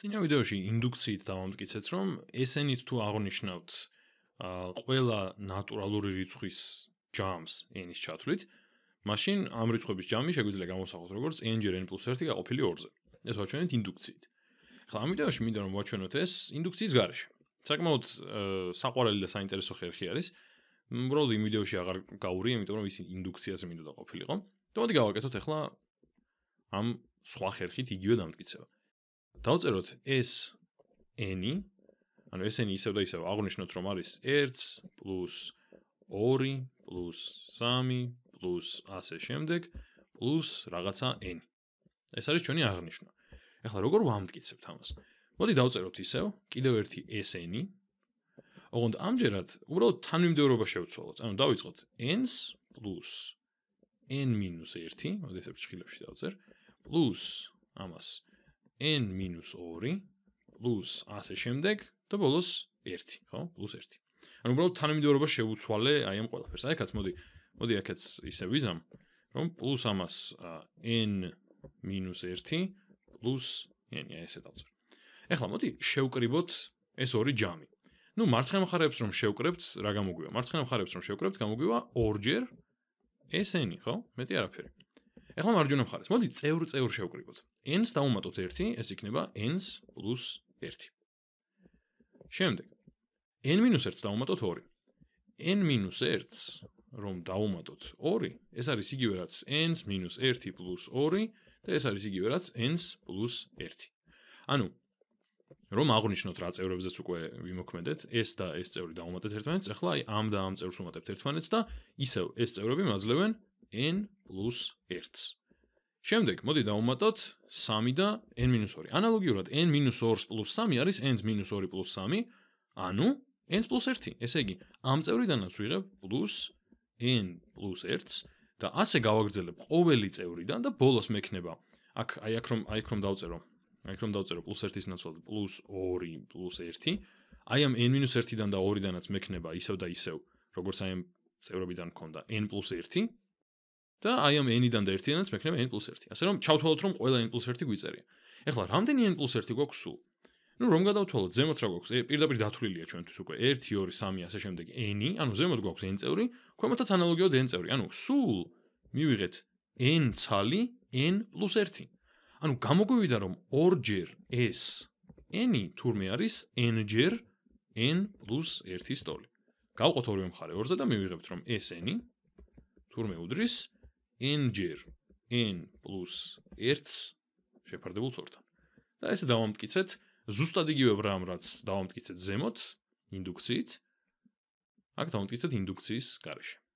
წინა ვიდეოში ინდუქციით დავამტკიცეთ, რომ SN-ით თუ აღნიშნავთ ყველა ნატურალური რიცხვის ჯამს n-ის ჩათვლით, მაშინ ამ რიცხვების ჯამი შეგვიძლია გამოსახოთ როგორც n ჯერ n+1 გაყოფილი 2-ზე. ეს ვაჩვენეთ ინდუქციით. ახლა ამ ვიდეოში მინდა რომ ვაჩვენოთ ეს ინდუქციის გარეშე. საკმაოდ საყვარელი და საინტერესო ხერხი არის. უბრალოდ იმ ვიდეოში აღარ გავურიე, იმიტომ რომ ის ინდუქციაზე მინდოდა ყოფილიყო. და მოდი გავაკეთოთ ახლა ამ სხვა ხერხით იგივე დამტკიცება. დავწეროთ s n ანუ s n ისევ და ისევ აღვნიშნოთ რომ არის 1 2 3 ასე შემდეგ პლუს რაღაცა n ეს არის ჩვენი აღნიშვნა ეხლა როგორ ვამტკიცებთ ამას მოდი დავწეროთ ისევ კიდევ ერთი s n ოღონდ ამჯერად უბრალოდ თანმიმდევრობა შევცვალოთ ანუ დავიწყოთ n-ს პლუს n-1, მოდი ესე ფრჩხილებში დავწერ, პლუს ამას 1 n minus 2 plus ასე შემდეგ და ბოლოს 1, ხო? plus 1. ანუ უბრალოდ თანამიმდევრობა შევუცვალე აი ამ ყველაფერს. აი, კაც მოდი, მოდი აქაც ისე ვიზამ, რომ plus ამას n minus 1 plus n აი ესე დავწერ. ეხლა მოდი შევკრიბოთ ეს ორი ჯამი. ну марცხენ მხარეებს რომ შევკრებთ, რა გამოგვივა? марცხენ მხარეებს რომ შევკრებთ, გამოგვივა 2 ჯერ sn, ხო? მეტი არაფერი. ეხლა მარჯვენა მხარეს მოდი წევრ წევრ შევკრიბოთ n-ს დავუმატოთ 1 ეს იქნება n-ს პლუს 1 შემდეგ n-1-ს დავუმატოთ 2 n-1-ს რომ დავუმატოთ 2 ეს არის იგივე რაც n-1 პლუს 2 და ეს არის იგივე რაც n პლუს 1 ანუ რომ აღვნიშნოთ რა წევრებზეც უკვე ვიმოქმედეთ, s და s წევრი დავუმატეთ ერთმანეთს, ეხლა აი ამ და ამ წევრს ვუმატებთ ერთმანეთს და ისევ s წევრები მაძლევენ n + 1-ს. შემდეგ მოდი დავუმატოთ 3 და n - 2. ანალოგიურად n - 2 + 3 n - 2 + 3-ანუ n + 1. ესე იგი, ამ წევრიდანაც ვიღებ + n + 1-ს და ასე გავაგრძელებ ყოველი წევრიდან და ბოლოს მექნება აქ აი აქ რომ აი აქ რომ დავწერო აი აქ რომ დავწერო +1-ის ნაცვლად +2 +1 აი ამ n - 1-დან და 2-დანაც მექნება ისევ და ისევ როგორც აი ამ წევრებიდან მქონდა n + 1 და აი ამ n-დან და 1-დან შეიძლება n+1. ასე რომ ჩავთვალოთ რომ ყველა n+1 გვიწერია. ეხლა რამდენი n+1 გვაქვს სულ? ну რომ გადავთვალოთ ზემოთ რა გვაქვს პირდაპირ დათვლილია ჩვენთვის უკვე 1 2 3 ასე შემდეგ n ანუ ზემოთ გვაქვს n წევრი ქვემოთაც ანალოგიოდ n წევრი ანუ სულ მივიღეთ n ცალი n პლუს 1 ანუ გამოგვივიდა რომ ორჯერ s n თურმე არის n ჯერ n პლუს 1 ის ტოლი გავყოთ ორივე მხარე 2-ზე და მივიღებთ რომ s n თურმე უდრის 1 1 n-ჯერ n+1 შეფარდებულ სორთან. და ესე დავამტკიცეთ ზუსტად იგივე რამ რაც დავამტკიცეთ ზემოთ ინდუქციით აქ დავამტკიცეთ ინდუქციის გარშემო.